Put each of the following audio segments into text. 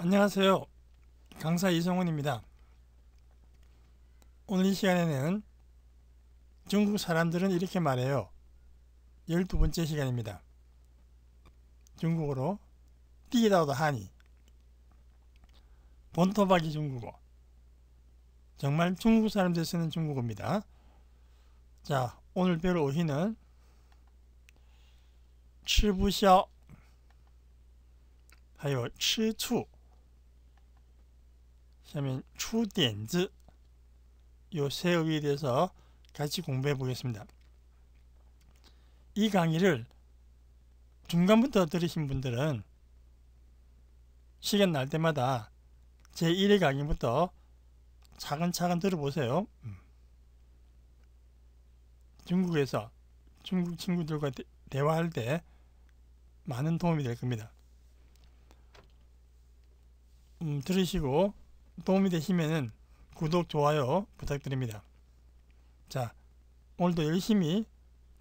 안녕하세요. 강사 이성훈입니다. 오늘 이 시간에는 중국 사람들은 이렇게 말해요. 열두 번째 시간입니다. 중국어로 띠다오다 하니 본토박이 중국어 정말 중국 사람들 쓰는 중국어입니다. 자, 오늘 배울 어휘는 吃不消还有吃醋下面 추点子 요새의에 대해서 같이 공부해 보겠습니다. 이 강의를 중간부터 들으신 분들은 시간 날 때마다 제1의 강의부터 차근차근 들어보세요. 음. 중국에서 중국 친구들과 대, 대화할 때 많은 도움이 될 겁니다. 음, 들으시고 도움이 되시면 구독, 좋아요 부탁드립니다. 자, 오늘도 열심히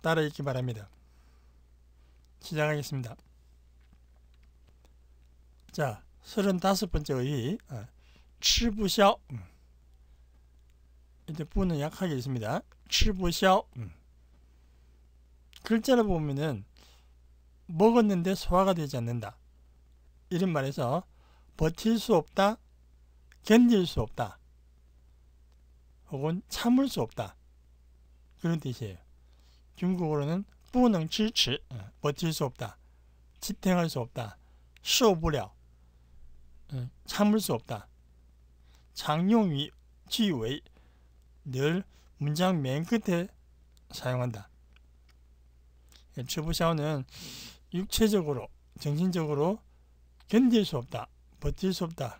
따라 읽기 바랍니다. 시작하겠습니다. 자, 35번째 의의 아, 吃不 이제 뿌는 약하게 있습니다. 吃不消 음. 글자를 보면은 먹었는데 소화가 되지 않는다. 이런 말에서 버틸 수 없다, 견딜 수 없다. 혹은 참을 수 없다. 그런 뜻이에요. 중국어로는 不능支持 예, 버틸 수 없다. 지탱할 수 없다. 受不了, 예, 참을 수 없다. 장용위, 지웨늘 문장 맨 끝에 사용한다. 추부샤오는 예, 육체적으로, 정신적으로 견딜 수 없다, 버틸 수 없다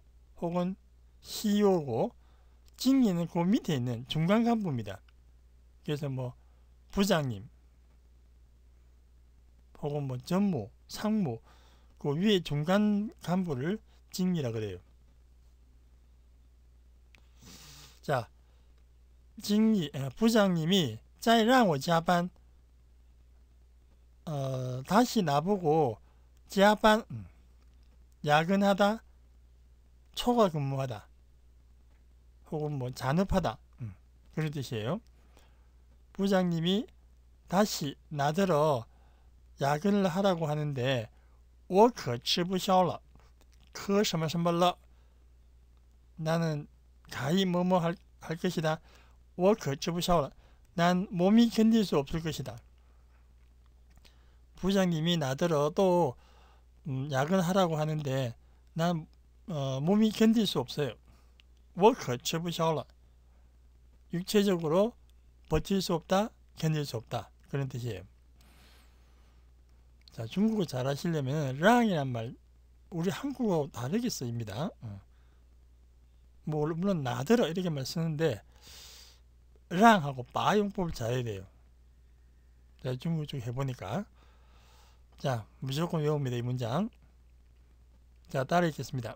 혹은 CEO고 직리는 그 밑에 있는 중간 간부입니다. 그래서 뭐 부장님 혹은 뭐 전무, 상무 그 위에 중간 간부를 직리라 그래요. 자, 직리 아, 부장님이 자이랑我 加班 어, 다시 나보고 加班 음, 야근하다 초과 근무하다 혹은 뭐 잔업하다 음, 그런 뜻이에요. 부장님이 다시 나들어 야근을 하라고 하는데 我可吃不消了可什么什么了 나는 가히 뭐뭐 할, 할 것이다 我可吃不消了난 몸이 견딜 수 없을 것이다 부장님이 나더러 또 음, 야근하라고 하는데 난 어, 몸이 견딜 수 없어요. 워크, 처부샤라 육체적으로 버틸 수 없다, 견딜 수 없다. 그런 뜻이에요. 자, 중국어 잘 하시려면 랑이란 말 우리 한국어 다르게 쓰입니다. 어. 뭐 물론 나들어 이렇게 말 쓰는데 랑하고 바 용법을 잘해야 돼요. 자, 중국어 쪽 해보니까 자 무조건 외웁니다. 이 문장 자 따라 읽겠습니다.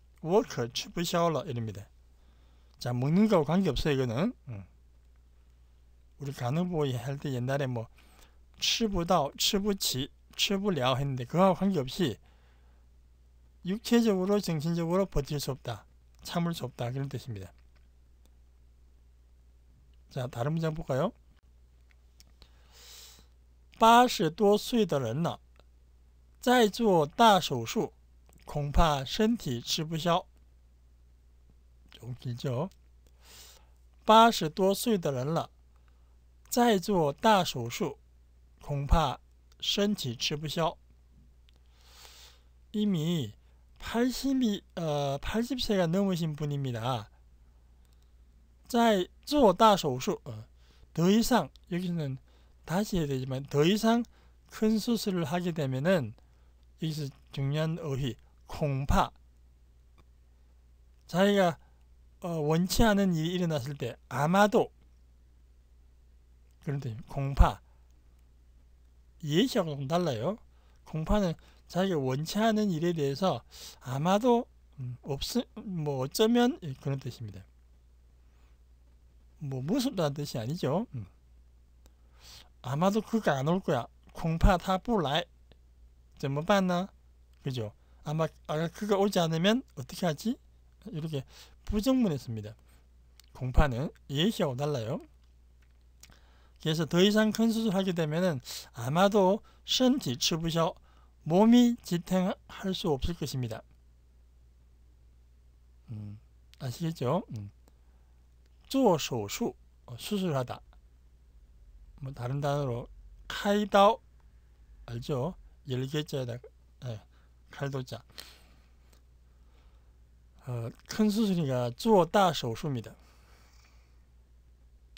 워커 치프샤올라 이럽니다. 자 먹는 거하고 관계없어요 이거는. 음. 우리 간호보이 할때 옛날에 뭐 치부다오, 치부치, 치부려 했는데 그거하고 관계없이 육체적으로 정신적으로 버틸 수 없다. 참을 수 없다. 그런 뜻입니다. 자 다른 문장 볼까요? 八十多岁的人了，在做大手术。恐怕身体吃不消，尤其就八十多岁的人了，再做大手术，恐怕身体吃不消。一米，팔십 미， 呃，팔십세가넘으신분입니 다。 在做大手术，더이상여기는다시해드리지 만， 더이상큰수술을하게되면은여기중요한어 휘。 恐怕 자기가 어, 원치 않은 일이 일어났을 때 아마도 그런 뜻 공파 예시하고 좀 달라요. 공파는 자기가 원치 않은 일에 대해서 아마도 음, 없뭐 어쩌면 그런 뜻입니다. 뭐 무섭다는 뜻이 아니죠. 음. 아마도 그가 안올 거야. 공파 다不来怎么办呢? 뭐 그죠? 아마 아가크가 오지 않으면 어떻게 하지? 이렇게 부정문했습니다. 공판은 예시하고 달라요. 그래서 더 이상 큰 수술하게 되면은 아마도 신지 추부셔 몸이 지탱할 수 없을 것입니다. 음, 아시겠죠? 做手术 음. 어, 수술하다. 뭐 다른 단어로 카이다오 알죠? 열개자다 예. 칼도자. 어, 큰 수술이가 쪼다手术입니다.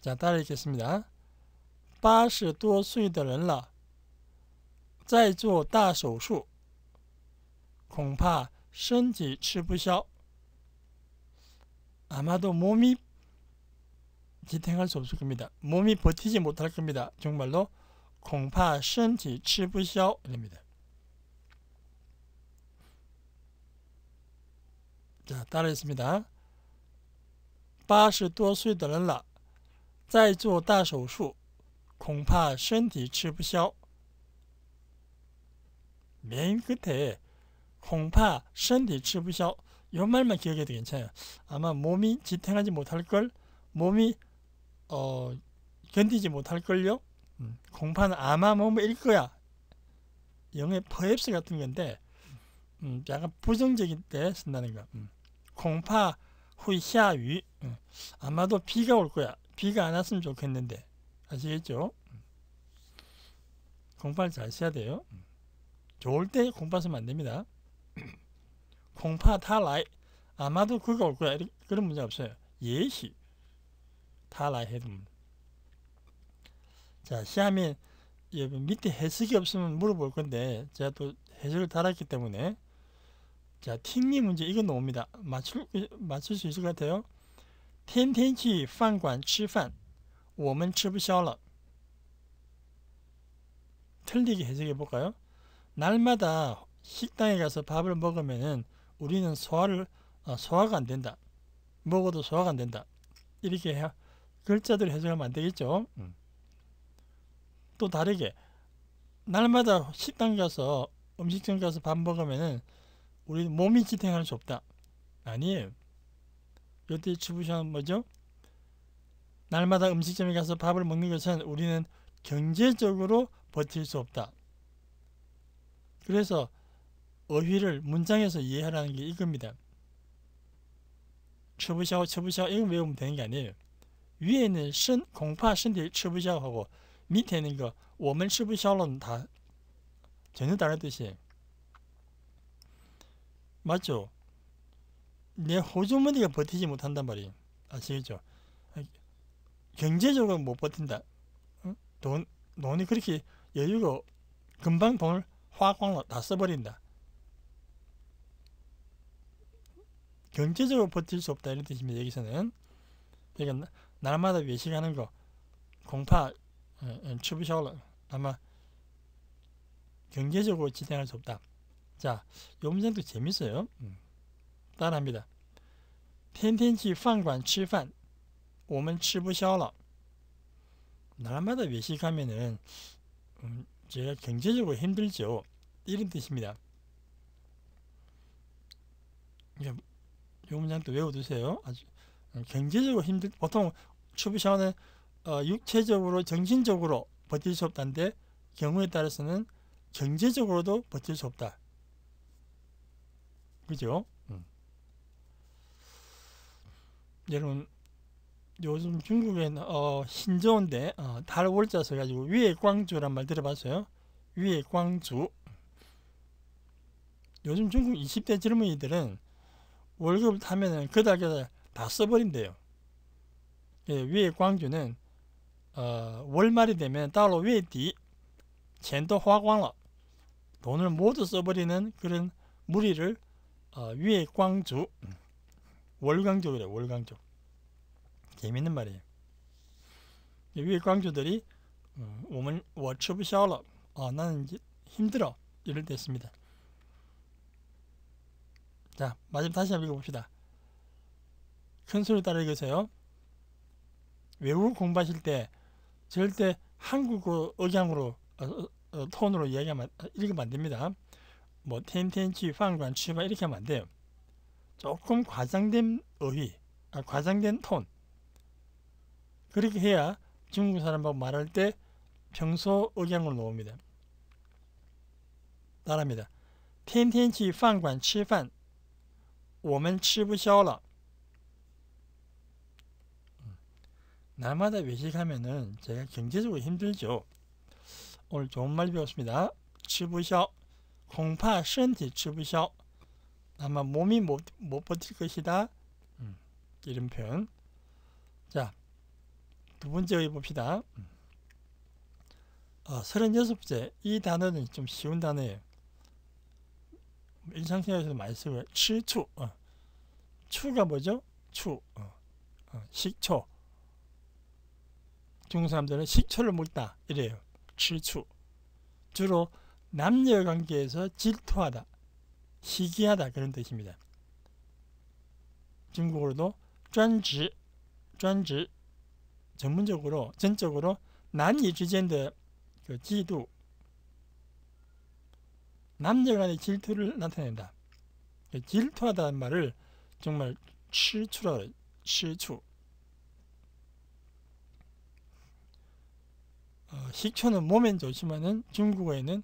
자, 따라 읽겠습니다. 八十多岁的人了，再做大手术，恐怕身体吃不消。 아마도 몸이 지탱할 수 없을 겁니다. 몸이 버티지 못할 겁니다. 정말로 공파 身体吃不消입니다. 자, 따라했습니다. 八十多岁的人了，再做大手术，恐怕身体吃不消。맨 끝에 공파 션디 치부셔 요 말만 기억해도 괜찮아요. 아마 몸이 지탱하지 못할 걸, 몸이 어 견디지 못할 걸요. 음， 공파는 아마 몸일 거야. 영의 퍼앱스 같은 건데 음, 약간 부정적인 때 쓴다는 거. 음. 공파 후샤위 아마도 비가 올 거야. 비가 안 왔으면 좋겠는데 아시겠죠? 공파를 잘 써야 돼요. 좋을 때 공파 쓰면 안 됩니다. 공파 타라이 아마도 그가 올 거야. 그런 문제 없어요. 예시 타라이 해도 자, 시험에 밑에 해석이 없으면 물어볼 건데 제가 또 해석을 달았기 때문에 자, 팅리 문제 이거 나옵니다. 맞출 맞출 수 있을 것 같아요. 天天去饭馆吃饭,我们吃不消了. 틀리게 해석해 볼까요? 날마다 식당에 가서 밥을 먹으면은 우리는 소화를 아, 소화가 안 된다. 먹어도 소화가 안 된다. 이렇게 해, 글자들 해석하면 안 되겠죠. 음. 또 다르게 날마다 식당 가서 음식점 가서 밥 먹으면은 우리 몸이 지탱할 수 없다. 아니에요. 요때 주부셔 뭐죠? 날마다 음식점에 가서 밥을 먹는 것은 우리는 경제적으로 버틸 수 없다. 그래서 어휘를 문장에서 이해하라는 게 이겁니다. 처부샤오 처부샤오 이거 외우면 되는 게 아니에요. 위에 있는 신 공파 신대 처부샤오하고 밑에 있는 거我们吃不消了다 전혀 다른 뜻이에요. 맞죠? 내 호주머니가 버티지 못한단 말이에요. 아시겠죠? 경제적으로 못 버틴다. 돈, 돈이 그렇게 여유가 금방 돈을 화광다 써버린다. 경제적으로 버틸 수 없다 이런 뜻입니다. 여기서는 그러니까 날마다 외식하는 거 공파 어, 어, 추비샤 아마 경제적으로 지탱할 수 없다. 자, 요 문장도 재밌어요. 음. 따라합니다. 天天去饭馆吃饭我们吃不消了 나라마다 외식하면은 음, 제가 경제적으로 힘들죠. 이런 뜻입니다. 요 문장도 외워두세요. 아주 음, 경제적으로 힘들 보통 추부샤는 어, 육체적으로 정신적으로 버틸 수 없다는데 경우에 따라서는 경제적으로도 버틸 수 없다. 그죠? 음. 여러분 요즘 중국에는 어, 신저인데 어, 달 월자 써가지고 위에 광주란 말 들어봤어요? 위에 광주 요즘 중국 20대 젊은이들은 월급 타면은 그달 그다 써버린대요. 예, 위에 광주는 어, 월말이 되면 달러 위에 뒤 전도 화광 돈을 모두 써버리는 그런 무리를 어, 위광주 월광족이래 월광족 재밌는 말이에요 위광주들이 음, 어, 我们我吃不消了 아, 나는 이제 힘들어 이럴 때 씁니다 자 마지막 다시 한번 읽어봅시다 큰 소리 따라 읽으세요 외국 공부하실 때 절대 한국어 억양으로 어, 어, 어 톤으로 이야기하면 아, 읽으면 안 됩니다 뭐 텐텐치 황관 취바 뭐 이렇게 하면 안 돼요. 조금 과장된 어휘, 아, 과장된 톤 그렇게 해야 중국 사람하고 말할 때 평소 억양을놓읍니다 따라합니다. 텐텐치 황관 취판 오면 吃부셔라 음. 날마다 외식하면은 제가 경제적으로 힘들죠. 오늘 좋은 말 배웠습니다. 吃부셔 恐怕身体吃不消. 아마 몸이 못, 못 버틸 것이다. 음. 이런 표현. 자, 두 번째 봅시다. 음. 어, 36번째. 이 단어는 좀 쉬운 단어예요. 인상생활에서 많이 쓰고요. 추 어. 추가 뭐죠? 추. 어. 어. 식초. 중국 사람들은 식초를 먹다. 이래요. 추 주로 남녀 관계에서 질투하다, 시기하다 그런 뜻입니다. 중국어로도 전지, 전지 전문적으로 전적으로 난이 之间的그 지도 남녀 간의 질투를 나타낸다. 그 질투하다는 말을 정말 실추라 그추 어, 식초는 몸엔 좋지만은 중국어에는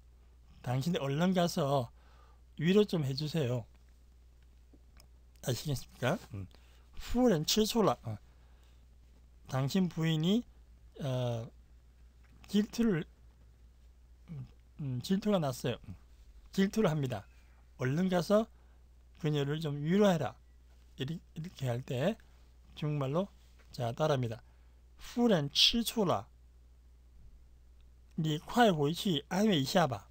당신이 얼른 가서 위로 좀 해주세요. 아시겠습니까? 후렌 음. 칠솔라 어. 당신 부인이 어, 질투를 음, 질투가 났어요. 음. 질투를 합니다. 얼른 가서 그녀를 좀 위로해라. 이렇게 할 때 중국말로 자 따라합니다. 후렌 칠초라 니快回去安慰一下吧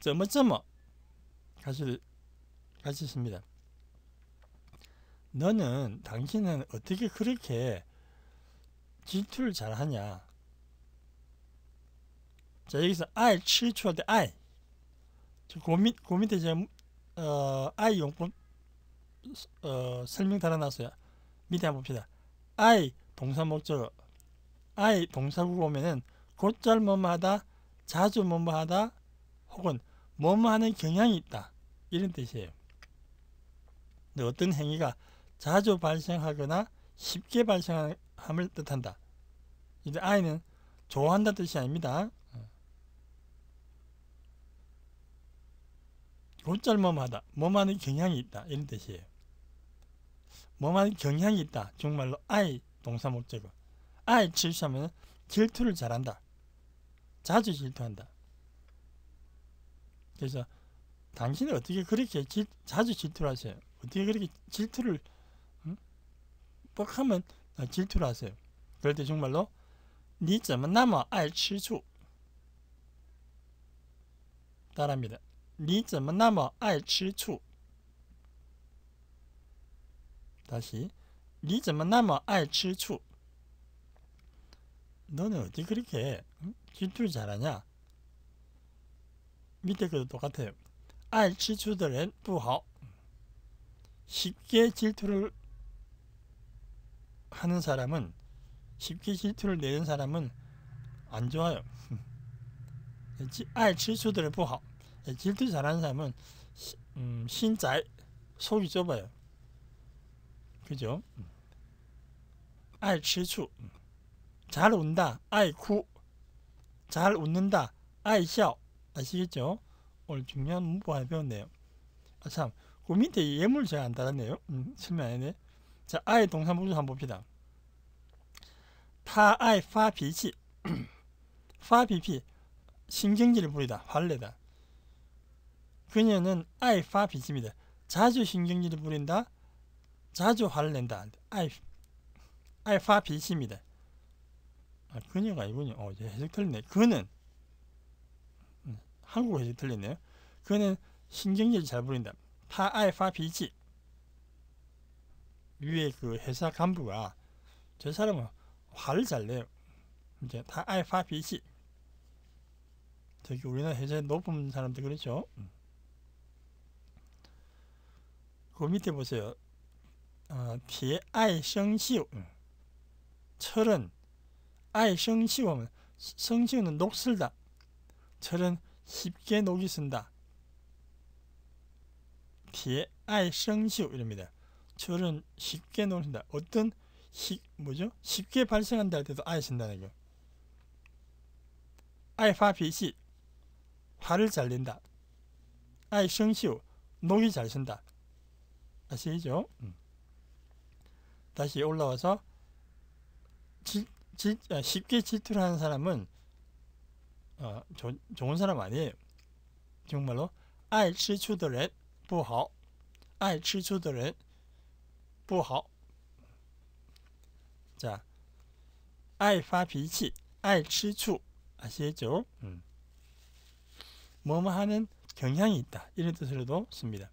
怎么这么？开始开始씁니다 너는 당신은 어떻게 그렇게 질투를 잘하냐? 자 여기서 I 질투할 때 I 고민 고민대 그 그 제가 어, I 용법 어, 설명 달아놨어요. 밑에 한번 봅시다. I 동사 목적어 I 동사구로 면은 곧잘 뭐뭐다 자주 뭐뭐다 혹은 뭐뭐하는 경향이 있다. 이런 뜻이에요. 근데 어떤 행위가 자주 발생하거나 쉽게 발생함을 뜻한다. 이제 아이는 좋아한다 뜻이 아닙니다. 곧잘몸하다 몸하는 경향이 있다. 이런 뜻이에요. 몸하는 경향이 있다. 정말로 아이 동사 목적어. 아이 질투하면 질투를 잘한다. 자주 질투한다. 그래서 당신은 어떻게 그렇게 질, 자주 질투를 하세요? 어떻게 그렇게 질투를 뻑하면 질투를 하세요? 그럴 때 정말로 니怎么那么爱吃醋 따라합니다. 你怎么那么爱吃醋? 다시 你怎么那么爱吃醋? 너는 어떻게 그렇게 음? 질투를 잘하냐? 밑에 것도 똑같아요. 알 지추들은 부하 쉽게 질투를 하는 사람은 쉽게 질투를 내는 사람은 안 좋아요. 알 질투들은 부하 질투 잘하는 사람은 음, 신잘 속이 좁아요. 그죠? 알 질투 잘 운다. 아이 잘 웃는다. 아이 샤 아시겠죠? 오늘 중요한 문법 하 배웠네요. 아, 참. 그 밑에 예물 제가 안 달았네요. 음, 설명 안 했네. 자, 아이 동사무조 한번 봅시다. 타아이 파비치. 파비피. 신경질을 부리다. 화 내다. 그녀는 아이 파비치입니다. 자주 신경질을 부린다. 자주 화 낸다. 아이, 아이 파비치입니다. 아, 그녀가 이군요. 어, 해석 틀리네. 그는 한국어 해석 틀렸네요. 그는 거 신경질이 잘 부린다. 파알파 비지. 위에 그 회사 간부가 저 사람은 화를 잘 내요. 이제 파알파 비지. 저기 우리나라 회사에 높은 사람들 그렇죠. 음. 그 밑에 보세요. 어, 비 음. 아이 성 철은 아이 성시면성시는 녹슬다. 철은 쉽게 녹이 쓴다. 대爱生锈이랍니다. 철은 쉽게 녹는다. 어떤 시, 뭐죠? 쉽게 발생한다 할 때도 아예 쓴다는 거. 아예 화피시 화를 잘 낸다. 아예 성시우 녹이 잘 쓴다. 아시죠? 음. 다시 올라와서 지, 지, 아, 쉽게 질투를 하는 사람은 어, 조, 좋은 사람 아니에요. 정말로 爱吃醋的人不好爱吃醋的人不好 자, 爱发脾气爱吃醋 아시겠죠? 음. 뭐뭐 하는 경향이 있다 이런 뜻으로도 씁니다.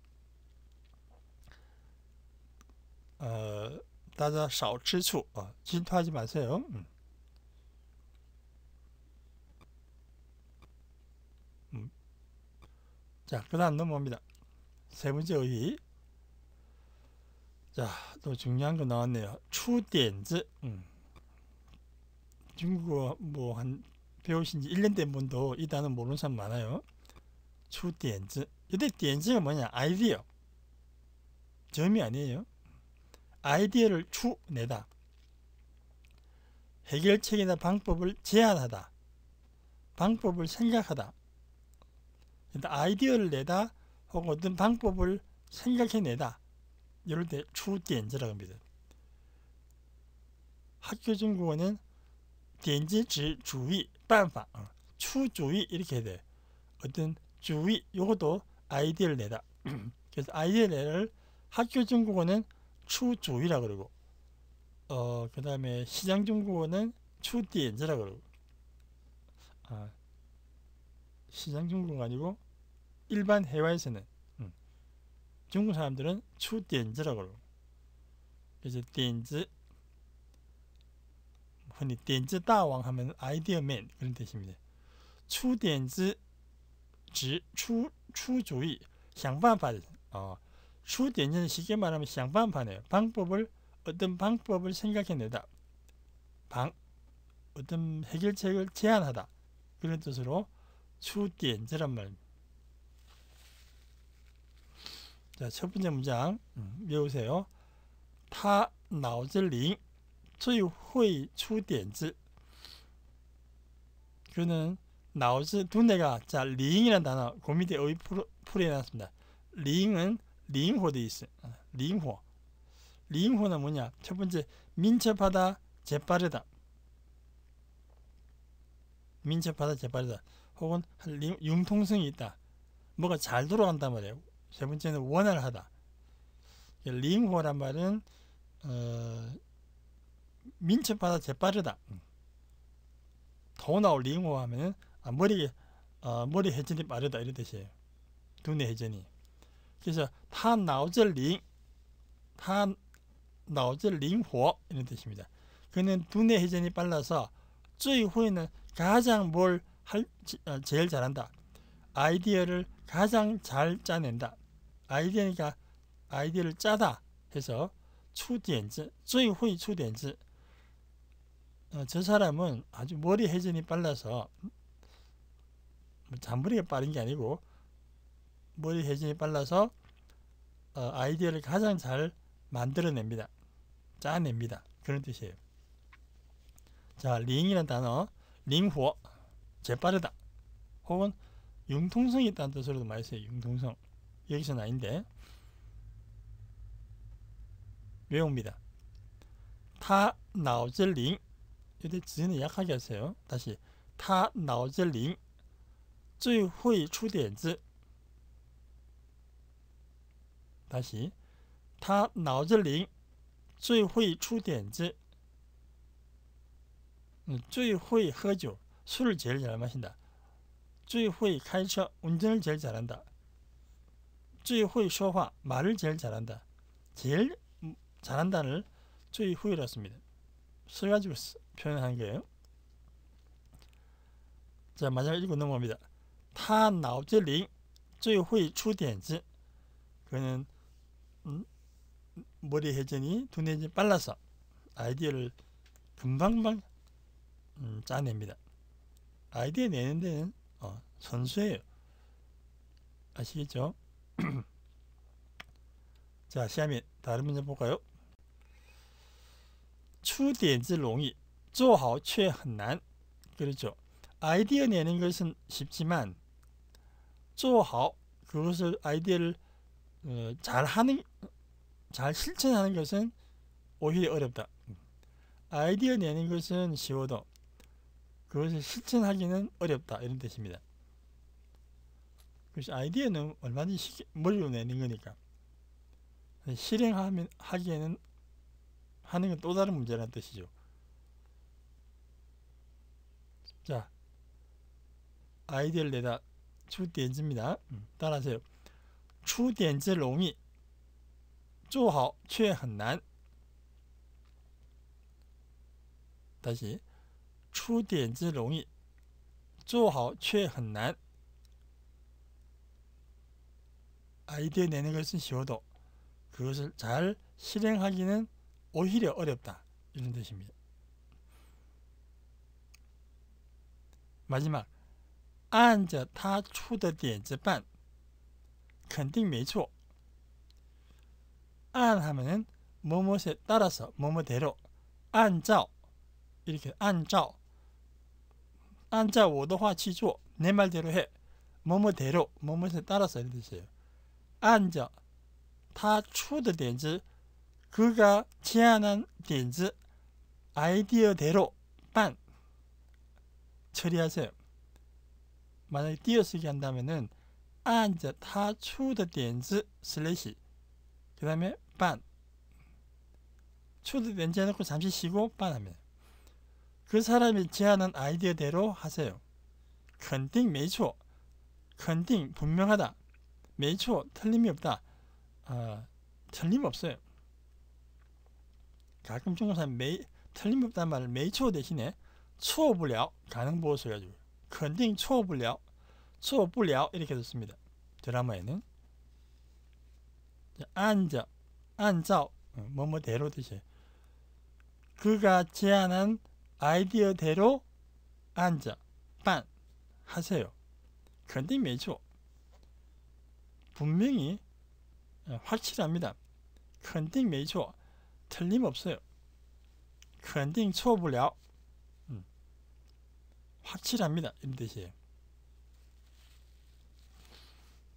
어, 따자 少吃醋 어, 질투하지 마세요. 음. 자, 그 다음 넘어옵니다. 세 번째 의의. 자, 또 중요한 거 나왔네요. 추댄즈. 음. 중국어 뭐 한 배우신 지 1년 된 분도 이 단어 모르는 사람 많아요. 추댄즈. 이때 댄즈가 뭐냐? 아이디어. 점이 아니에요. 아이디어를 추내다. 해결책이나 방법을 제안하다. 방법을 생각하다. 아이디어를 내다 혹은 어떤 방법을 생각해내다 이럴 때 추후 댄지라고 합니다. 학교 중국어는 댄지지 주의, 반파, 어, 추주의 이렇게 해야 돼. 어떤 주의 요것도 아이디어를 내다. 그래서 아이디어를 학교 중국어는 추주의라 그러고 어, 그 다음에 시장 중국어는 추디엔지라 그러고 아, 시장 중국은 아니고 일반 해외에서는 음. 중국 사람들은 추댄즈라고 그래서 댄즈 흔히 댄즈 다왕 하면 아이디어맨 그런 뜻입니다. 추댄즈 지 추, 추주의 향반판 어, 추댄즈는 쉽게 말하면 향반판이에요. 방법을 어떤 방법을 생각해내다 방 어떤 해결책을 제안하다 그런 뜻으로 추기 엔제란 말입니 자, 첫 번째 문장 음, 외우세요. 타 나오즐링 최후의 추点子 그는 나오즈 두뇌가 자 링이라는 단어 고민대 그 어 풀어놨습니다. 링은 링호 되있어 아, 링호. 링호는 뭐냐? 첫 번째 민첩하다 재빠르다. 민첩하다 재빠르다. 혹은 융통성이 있다. 뭐가 잘 돌아간단 말이에요. 세 번째는 원활하다. 링호란 말은 어, 민첩하다, 재빠르다. 음. 더나올 링호 하면은 아, 머리 어, 머리 회전이 빠르다 이런 뜻이에요. 두뇌 회전이. 그래서 타나오절링 타나오절링호 이런 뜻입니다. 그는 두뇌 회전이 빨라서 쯔이 후에는 가장뭘 할, 어, 제일 잘한다. 아이디어를 가장 잘 짜낸다. 아이디어니까 아이디어를 짜다 해서 추쯔子후이出디엔 어, 저 사람은 아주 머리 회전이 빨라서 뭐 잔머리가 빠른 게 아니고 머리 회전이 빨라서 어, 아이디어를 가장 잘 만들어냅니다. 짜냅니다. 그런 뜻이에요. 자, 링이라는 단어, 링호 재빠르다 혹은 융통성이 있다는 뜻으로도 많이 써요 융통성 여기서는 아닌데 외웁니다 타 나오젤링 이때 지는 약하게 하세요 다시 타 나오젤링 最会出点子 다시 타 나오젤링 最会出点子最会喝酒 술을 제일 잘 마신다. 最会开车 운전을 제일 잘한다. 最会说话 말을 제일 잘한다. 제일 잘한다를 最会로 씁니다. 써 가지고 표현한 거예요. 자, 마지막 읽고 넘어갑니다. 타 나오지링 最会出点子 그는 음, 머리 회전이 두뇌 이 빨라서 아이디어를 금방방 음, 짜냅니다. 아이디어 내는 데는 어, 선수예요. 아시겠죠? 자, 시험에 다른 문제 볼까요? 추点子容易, 做好却很难. 그렇죠. 아이디어 내는 것은 쉽지만 做好, 그것을 아이디어를 어, 잘 하는 잘 실천하는 것은 오히려 어렵다. 음. 아이디어 내는 것은 쉬워도 그것을 실천하기는 어렵다 이런 뜻입니다. 그래서 아이디어는 얼마든지 머리로 내는 거니까 실행하면 하기에는 하는 건또 다른 문제라는 뜻이죠. 자, 아이디어를 내다 추디지입니다 음, 따라하세요. 추디지롱이쪼하 최很难 다시 出点子容易，做好却很难。 아이디어 내는 것은 쉬워도 그것을 잘 실행하기는 오히려 어렵다. 이런 뜻입니다. 마지막, 按着他出的点子办肯定没错안 하면은 뭐뭇에 따라서 뭐뭐대로 안照 이렇게 안照 앉아 오도화 치조 내 말대로 해 뭐뭐대로 뭐뭐에 따라서 이런 뜻이에요. 앉아 타추드点子 그가 제안한 点즈 아이디어대로 빤 처리하세요. 만약에 띄어쓰기 한다면은 앉아 타추드点子 슬래시 그 다음에 빤추드点子 해놓고 잠시 쉬고 빤 하면 그 사람이 제안한 아이디어대로 하세요. 肯定 매초 肯定 분명하다. 매초 틀림이 없다. 아, 틀림없어요. 가끔 중국사람 매 틀림없다는 말을 매초 대신에 错不了 가능 보호 가지고肯定错不了错不了 이렇게 썼습니다. 드라마에는 앉아 앉아 뭐뭐대로 뜻이 그가 제안한 아이디어대로 앉아 빤 하세요. 근데 매주 분명히 어, 확실합니다. 컨팅 매주 틀림없어요. 컨팅 초불려 음. 확실합니다. 이 뜻이에요.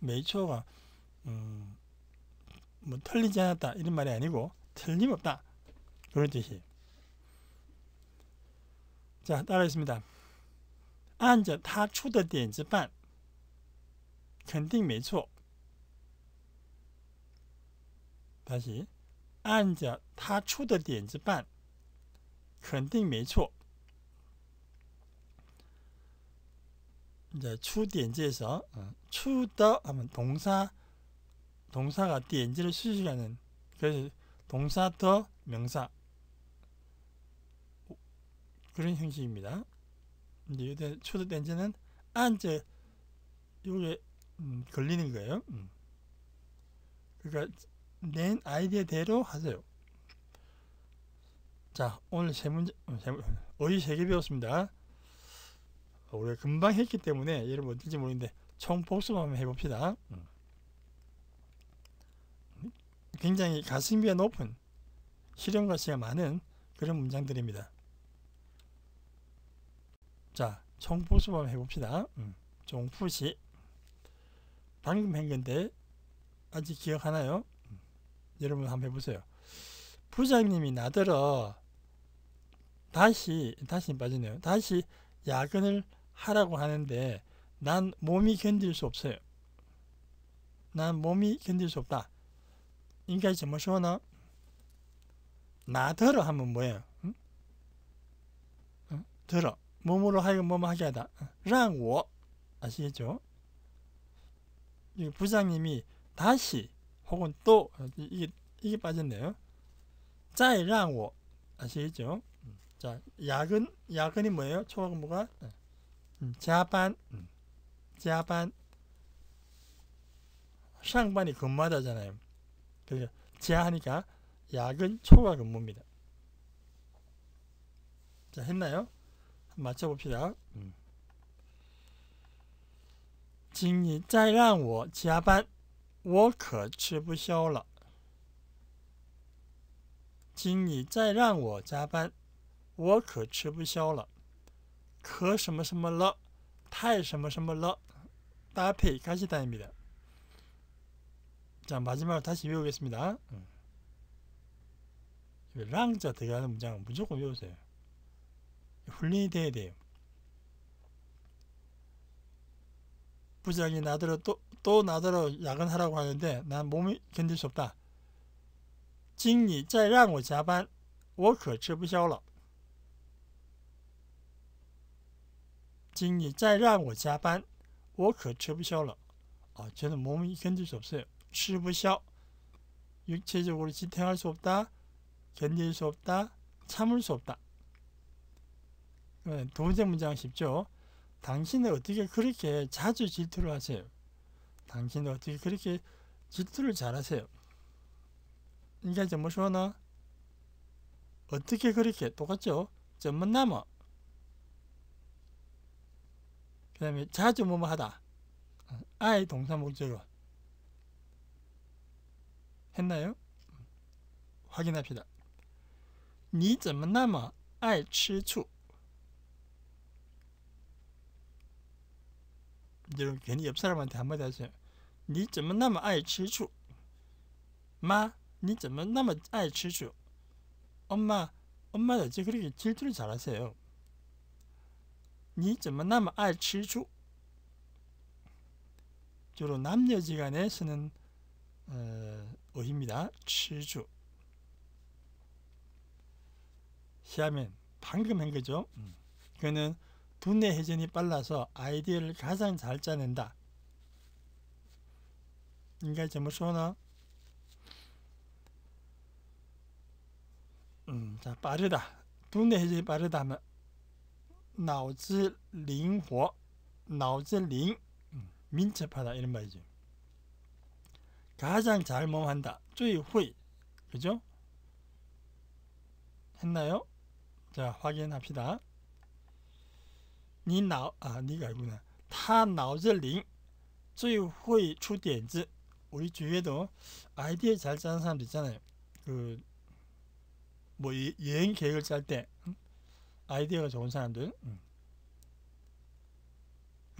매주가 음, 뭐 틀리지 않았다 이런 말이 아니고 틀림없다 그런 뜻이에요. 자, 따라했습니다. 按着他出的点子办，肯定没错。 다시 按着他出的点子办，肯定没错。 이제 추点지에서 어, 추 하면 동사 동사가 点지를 수식하는 그래서 동사 더 명사 그런 형식입니다. 근데 초대된 지는 안제 요게 음, 걸리는 거예요. 음. 그러니까 낸 아이디어대로 하세요. 자 오늘 세 문제 어, 어휘 세개 배웠습니다. 우리가 금방 했기 때문에 여러분 어떨지 모르는데 총 복습 한번 해봅시다. 음. 굉장히 가슴비가 높은 실용과 시가 많은 그런 문장들입니다. 자, 정포수 한번 해봅시다. 음, 정푸시 방금 한 건데 아직 기억하나요? 음, 여러분 한번 해보세요. 부장님이 나더러 다시 다시 빠지네요. 다시 야근을 하라고 하는데 난 몸이 견딜 수 없어요. 난 몸이 견딜 수 없다. 인간이 잘못이나 나더러 하면 뭐예요? 응? 응? 들어. 몸으로 하여금 뭐뭐 하게 하다. 让我 아시겠죠? 부장님이 다시 혹은 또 이게 이게 빠졌네요. 再让我 아시겠죠? 자 야근 야근이 뭐예요? 초과근무가 자반 자반 상반이 근무하다잖아요. 그러니까 하니까 야근 초과근무입니다. 자 했나요? 嘛，这部皮条，嗯，今你再让我加班，我可吃不消了。今你再让我加班，我可吃不消了。可什么什么了？太什么什么了？搭配开始讲了。讲，마지막다시외우겠습니다랑자되게하는문장무조건외우세요 훈련이 돼야 돼요. 부작이 나더러 또, 또 나더러 야근하라고 하는데 난 몸이 견딜 수 없다. 징리 再让我加班我可吃不消了 징리 再让我加班我可吃不消了 아, 저는 몸이 견딜 수 없어요. 吃不消 육체적으로 지탱할 수 없다. 견딜 수 없다. 참을 수 없다. 도제 네, 문장 쉽죠? 당신은 어떻게 그렇게 자주 질투를 하세요? 당신은 어떻게 그렇게 질투를 잘하세요? 그러니까 说呢 어떻게 그렇게 똑같죠? 전문 나머 그 다음에 자주 뭐뭐 하다 아이 동사 목적으로 했나요? 확인합시다. 你怎么那么爱吃醋？ 여러분 괜히 옆 사람한테 한마디 하세요. 你怎么那么爱吃醋? 마, 你怎么那么爱吃醋? 엄마, 엄마가 어 그렇게 질투를 잘하세요? 你怎么那么爱吃醋? 주로 남녀지간에 쓰는 어, 어입니다. 치주. 시하면 방금 한 거죠. 음. 그는 분해 회전이 빨라서 아이디어를 가장 잘 짜낸다. 인가 점을 쏘나? 음, 자 빠르다. 두뇌 회전이 빠르다 하면 脑子灵活,脑子灵, 민첩하다 이런 말이죠. 가장 잘 몸한다. 最会, 그죠? 했나요? 자, 확인합시다. 你脑啊，你改过呢？他脑子灵，最会出点子。 우리 주위에도 아이디잘 짜는 사람들 잖아요그뭐 여행 계획을 짤 때 아이디어가 좋은 사람들. 응.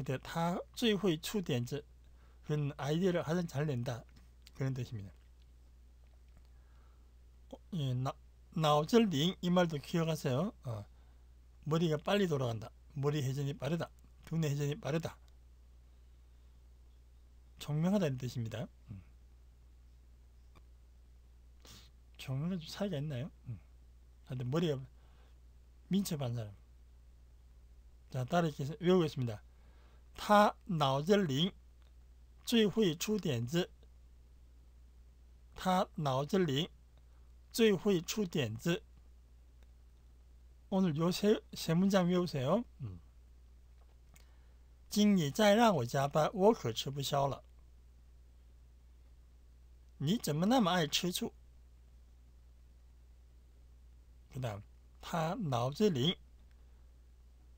근 다最会 추点子 그런 아이디어를 가장 잘 낸다 그런 뜻입니다. 예, 나, 나오절링 이 말도 기억하세요. 어, 머리가 빨리 돌아간다. 머리 회전이 빠르다. 등내 회전이 빠르다. 정명하다는 뜻입니다. 음. 명은좀 차이가 있나요? 음. 아, 근데 머리가 민첩한 사람. 자, 따라 외우겠습니다. 타 나오젤링 最会出点子。他脑子灵，最会出点子。我说有些什么这样要求？嗯，今你再让我加班，我可吃不消了。你怎么那么爱吃醋？是吧？他脑子灵，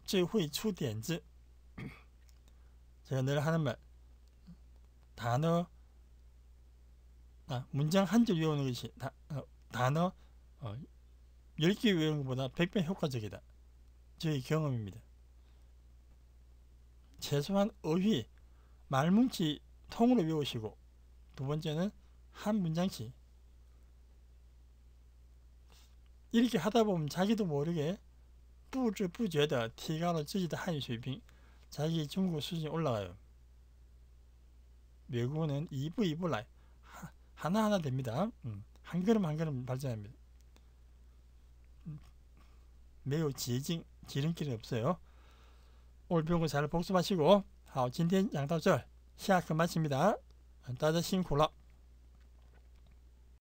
最会出点子。这晓得他们他呢？啊，文章很久用那个什？他他呢？哦。 10개 외우는 것보다 100배 효과적이다. 저의 경험입니다. 최소한 어휘, 말뭉치 통으로 외우시고 두 번째는 한 문장씩 이렇게 하다 보면 자기도 모르게 뿌즈 뿌즈다 티가로 찌지다 한 수입이 자기 중국 수준이 올라가요. 외국어는 이부 이부 라이 하나하나 됩니다. 음, 한 걸음 한 걸음 발전합니다. 매우 지진, 지름길이 없어요. 올병을 잘 복습하시고 하오진된 양다절 시 마칩니다. 大家辛苦了。